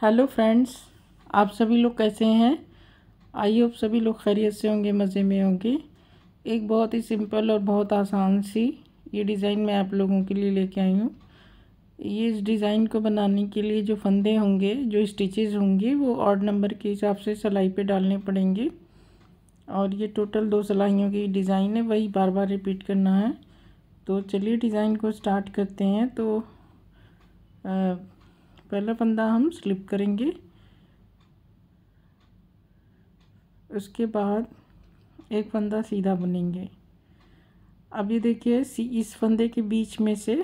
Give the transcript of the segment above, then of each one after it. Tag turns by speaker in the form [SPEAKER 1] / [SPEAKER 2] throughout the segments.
[SPEAKER 1] hello friends आप सभी लोग कैसे हैं आई होप सभी लोग खैरियत से होंगे मज़े में होंगे एक बहुत ही सिंपल और बहुत आसान सी ये डिज़ाइन मैं आप लोगों के लिए लेके आई हूँ ये इस डिज़ाइन को बनाने के लिए जो फंदे होंगे जो स्टिचेस होंगे वो ऑर्ड नंबर के हिसाब से सिलाई पे डालने पड़ेंगे और ये टोटल दो सलाइयों की डिज़ाइन है वही बार बार रिपीट करना है तो चलिए डिज़ाइन को स्टार्ट करते हैं तो आ, पहला फंदा हम स्लिप करेंगे उसके बाद एक फंदा सीधा बुनेंगे अब ये देखिए इस फंदे के बीच में से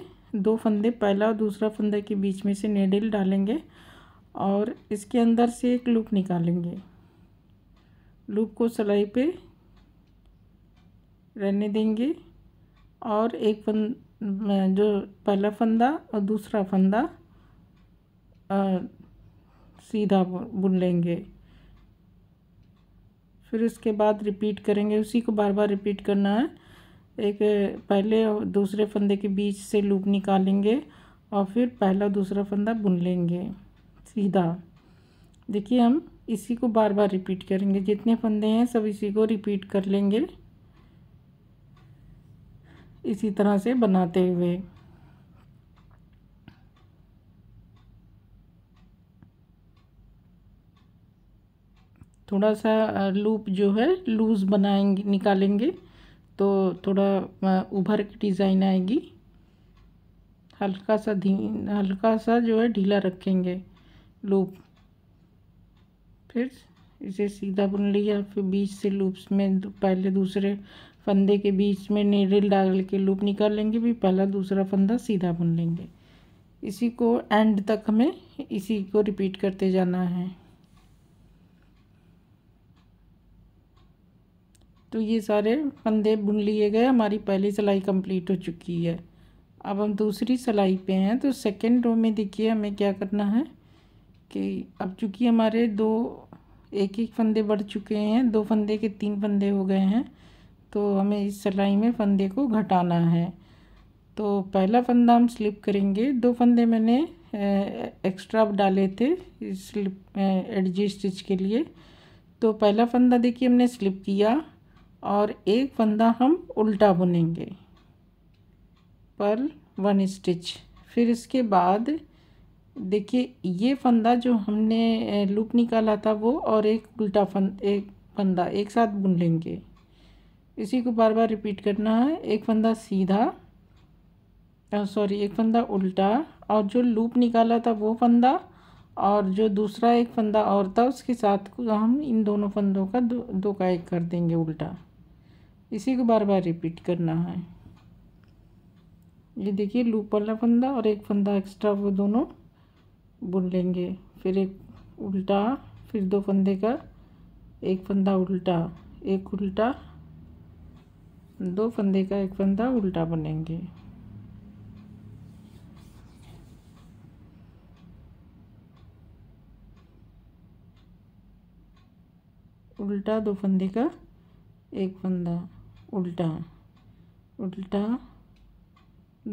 [SPEAKER 1] दो फंदे पहला और दूसरा फंदे के बीच में से नेडल डालेंगे और इसके अंदर से एक लूप निकालेंगे लूप को सिलाई पे रहने देंगे और एक फंद जो पहला फंदा और दूसरा फंदा सीधा बुन लेंगे फिर उसके बाद रिपीट करेंगे उसी को बार बार रिपीट करना है एक पहले दूसरे फंदे के बीच से लूप निकालेंगे और फिर पहला दूसरा फंदा बुन लेंगे सीधा देखिए हम इसी को बार बार रिपीट करेंगे जितने फंदे हैं सब इसी को रिपीट कर लेंगे इसी तरह से बनाते हुए थोड़ा सा लूप जो है लूज़ बनाएंगे निकालेंगे तो थोड़ा उभर की डिज़ाइन आएगी हल्का सा धी हल्का सा जो है ढीला रखेंगे लूप फिर इसे सीधा बुन लिया फिर बीच से लूप्स में पहले दूसरे फंदे के बीच में नीडल डाल के लूप निकाल लेंगे भी पहला दूसरा फंदा सीधा बुन लेंगे इसी को एंड तक हमें इसी को रिपीट करते जाना है तो ये सारे फंदे बुन लिए गए हमारी पहली सिलाई कंप्लीट हो चुकी है अब हम दूसरी सिलाई पे हैं तो सेकेंड रो में देखिए हमें क्या करना है कि अब चूँकि हमारे दो एक एक फंदे बढ़ चुके हैं दो फंदे के तीन फंदे हो गए हैं तो हमें इस सिलाई में फंदे को घटाना है तो पहला फंदा हम स्लिप करेंगे दो फंदे मैंने एक्स्ट्रा डाले थे स्लिप एडजस्ट स्टिच के लिए तो पहला फंदा देखिए हमने स्लिप किया और एक फंदा हम उल्टा बुनेंगे पर वन स्टिच फिर इसके बाद देखिए ये फंदा जो हमने लूप निकाला था वो और एक उल्टा फंद एक फंदा एक साथ बुन लेंगे इसी को बार बार रिपीट करना है एक फंदा सीधा सॉरी एक फंदा उल्टा और जो लूप निकाला था वो फंदा और जो दूसरा एक फंदा और था उसके साथ हम इन दोनों फंदों का दो, दो का एक कर देंगे उल्टा इसी को बार बार रिपीट करना है ये देखिए लूप वाला फंदा और एक फंदा एक्स्ट्रा वो दोनों बुन लेंगे फिर एक उल्टा फिर दो फंदे का एक फंदा उल्टा एक उल्टा दो फंदे का एक फंदा उल्टा बनेंगे उल्टा दो फंदे का एक फंदा उल्टा उल्टा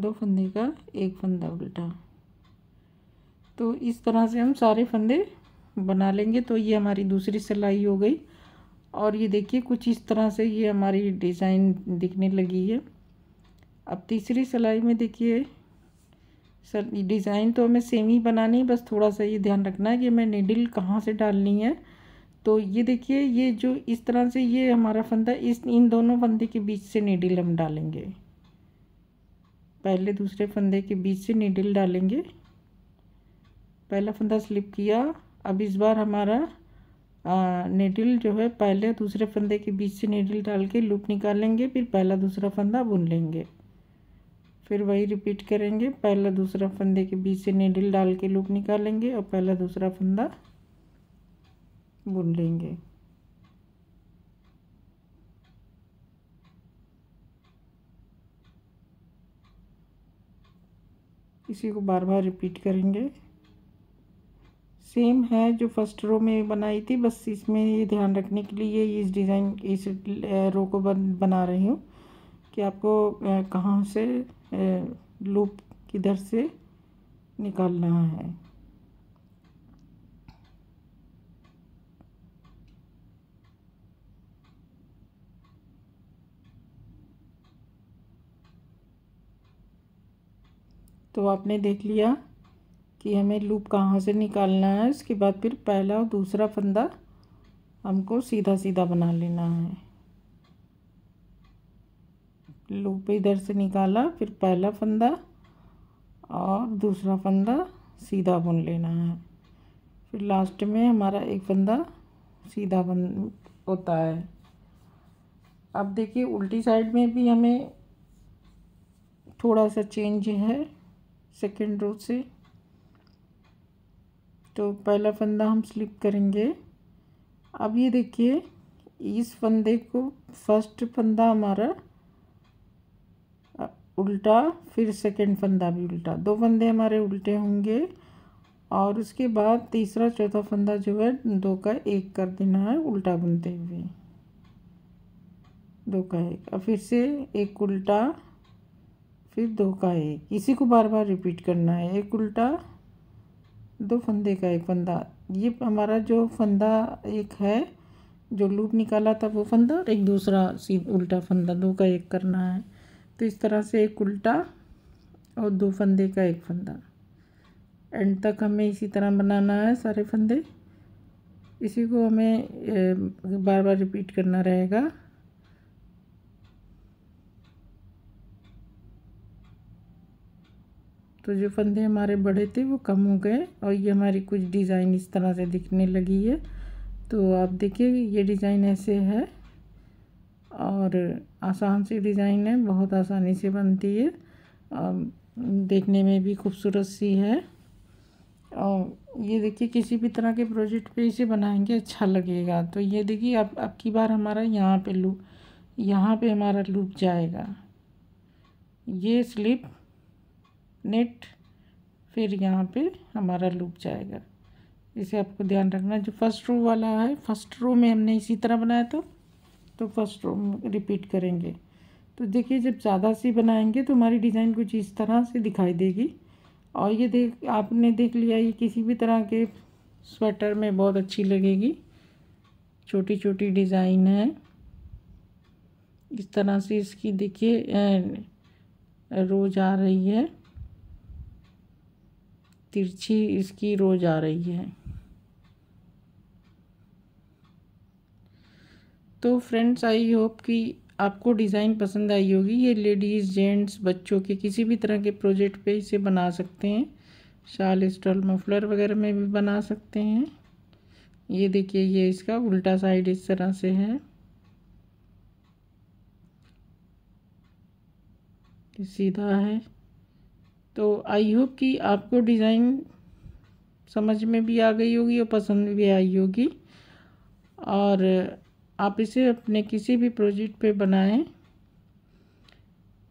[SPEAKER 1] दो फंदे का एक फंदा उल्टा तो इस तरह से हम सारे फंदे बना लेंगे तो ये हमारी दूसरी सिलाई हो गई और ये देखिए कुछ इस तरह से ये हमारी डिज़ाइन दिखने लगी है अब तीसरी सिलाई में देखिए सर डिज़ाइन तो हमें सेम ही बनानी है बस थोड़ा सा ये ध्यान रखना है कि हमें निडिल कहाँ से डालनी है तो ये देखिए ये जो इस तरह से ये हमारा फंदा इस इन दोनों फंदे के बीच से नीडिल हम डालेंगे पहले दूसरे फंदे के बीच से नीडिल डालेंगे पहला फंदा स्लिप किया अब इस बार हमारा नीडिल जो है पहले दूसरे फंदे के बीच से नीडिल डाल के लूप निकालेंगे फिर पहला दूसरा फंदा बुन लेंगे फिर वही रिपीट करेंगे पहला दूसरा फंदे के बीच से नीडिल डाल के लूप निकालेंगे और पहला दूसरा फंदा बुन लेंगे इसी को बार बार रिपीट करेंगे सेम है जो फर्स्ट रो में बनाई थी बस इसमें ये ध्यान रखने के लिए ये इस डिज़ाइन इस रो को बन बना रही हूँ कि आपको कहाँ से लूप किधर से निकालना है तो आपने देख लिया कि हमें लूप कहाँ से निकालना है उसके बाद फिर पहला और दूसरा फंदा हमको सीधा सीधा बना लेना है लूप इधर से निकाला फिर पहला फंदा और दूसरा फंदा सीधा बुन लेना है फिर लास्ट में हमारा एक फंदा सीधा बन होता है अब देखिए उल्टी साइड में भी हमें थोड़ा सा चेंज है सेकेंड रो से तो पहला फंदा हम स्लिप करेंगे अब ये देखिए इस फंदे को फर्स्ट फंदा हमारा उल्टा फिर सेकेंड फंदा भी उल्टा दो फंदे हमारे उल्टे होंगे और उसके बाद तीसरा चौथा फंदा जो है दो का एक कर देना है उल्टा बुनते हुए दो का एक और फिर से एक उल्टा फिर दो का एक इसी को बार बार रिपीट करना है एक उल्टा दो फंदे का एक फंदा ये हमारा जो फंदा एक है जो लूप निकाला था वो फंदा और एक दूसरा सी उल्टा फंदा दो का एक करना है तो इस तरह से एक उल्टा और दो फंदे का एक फंदा एंड तक हमें इसी तरह बनाना है सारे फंदे इसी को हमें बार बार रिपीट करना रहेगा तो जो फंदे हमारे बड़े थे वो कम हो गए और ये हमारी कुछ डिज़ाइन इस तरह से दिखने लगी है तो आप देखिए ये डिज़ाइन ऐसे है और आसान सी डिज़ाइन है बहुत आसानी से बनती है और देखने में भी खूबसूरत सी है और ये देखिए किसी भी तरह के प्रोजेक्ट पे इसे बनाएंगे अच्छा लगेगा तो ये देखिए अब अब की बार हमारा यहाँ पे लूप यहाँ पे हमारा लूप जाएगा ये स्लिप नेट फिर यहाँ पे हमारा लूप जाएगा इसे आपको ध्यान रखना जो फर्स्ट रो वाला है फर्स्ट रो में हमने इसी तरह बनाया था तो फर्स्ट रो रिपीट करेंगे तो देखिए जब ज़्यादा सी बनाएंगे तो हमारी डिज़ाइन कुछ इस तरह से दिखाई देगी और ये देख आपने देख लिया ये किसी भी तरह के स्वेटर में बहुत अच्छी लगेगी छोटी छोटी डिज़ाइन है इस तरह से इसकी देखिए रोज आ रही है तिरछी इसकी रोज आ रही है तो फ्रेंड्स आई होप कि आपको डिज़ाइन पसंद आई होगी ये लेडीज़ जेंट्स बच्चों के किसी भी तरह के प्रोजेक्ट पे इसे बना सकते हैं शाल स्टॉल मफलर वगैरह में भी बना सकते हैं ये देखिए ये इसका उल्टा साइड इस तरह से है सीधा है तो आई होप कि आपको डिज़ाइन समझ में भी आ गई होगी और पसंद भी आई होगी और आप इसे अपने किसी भी प्रोजेक्ट पे बनाएं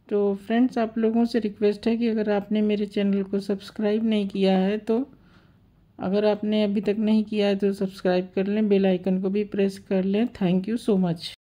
[SPEAKER 1] तो फ्रेंड्स आप लोगों से रिक्वेस्ट है कि अगर आपने मेरे चैनल को सब्सक्राइब नहीं किया है तो अगर आपने अभी तक नहीं किया है तो सब्सक्राइब कर लें बेल आइकन को भी प्रेस कर लें थैंक यू सो मच